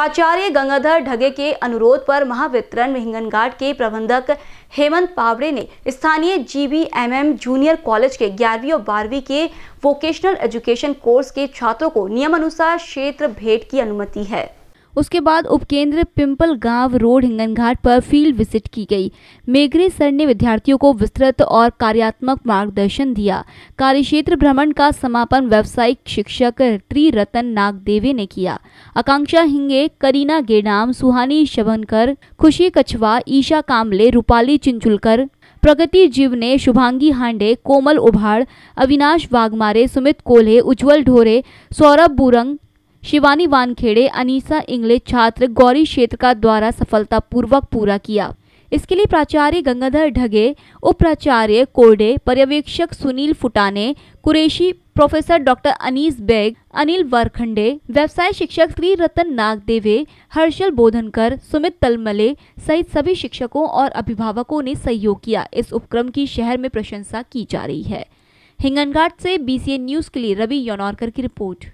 प्राचार्य गंगाधर ढगे के अनुरोध पर महावितरण मिहिंगन घाट के प्रबंधक हेमंत पावड़े ने स्थानीय जीबीएमएम जूनियर कॉलेज के ग्यारहवीं और बारहवीं के वोकेशनल एजुकेशन कोर्स के छात्रों को नियमानुसार क्षेत्र भेंट की अनुमति है उसके बाद उपकेंद्र पिंपल गांव रोड हिंगन घाट पर फील्ड विजिट की गई मेघरे सर ने विद्यार्थियों को विस्तृत और कार्यात्मक मार्गदर्शन दिया कार्यक्षेत्र भ्रमण का समापन व्यावसायिक शिक्षक त्रि रतन नागदेवे ने किया आकांक्षा हिंगे करीना गेडाम सुहानी शबनकर खुशी कछवा ईशा कामले रूपाली चिंचुलकर प्रगति जीव ने शुभांगी हांडे कोमल उभाड़ अविनाश वाघमारे सुमित कोल्हे उज्जवल ढोरे सौरभ बुरंग शिवानी वानखेड़े अनीसा इंगले छात्र गौरी क्षेत्र का द्वारा सफलतापूर्वक पूरा किया इसके लिए प्राचार्य गंगाधर ढगे उप प्राचार्य कोडे पर्यवेक्षक सुनील फुटाने कुरेशी प्रोफेसर डॉक्टर अनीस बेग अनिल वरखंडे व्यवसाय शिक्षक श्री रतन नागदेवे हर्षल बोधनकर सुमित तलमले सहित सभी शिक्षकों और अभिभावकों ने सहयोग किया इस उपक्रम की शहर में प्रशंसा की जा रही है हिंगनघाट से बीसीएन न्यूज के लिए रवि यौनौरकर की रिपोर्ट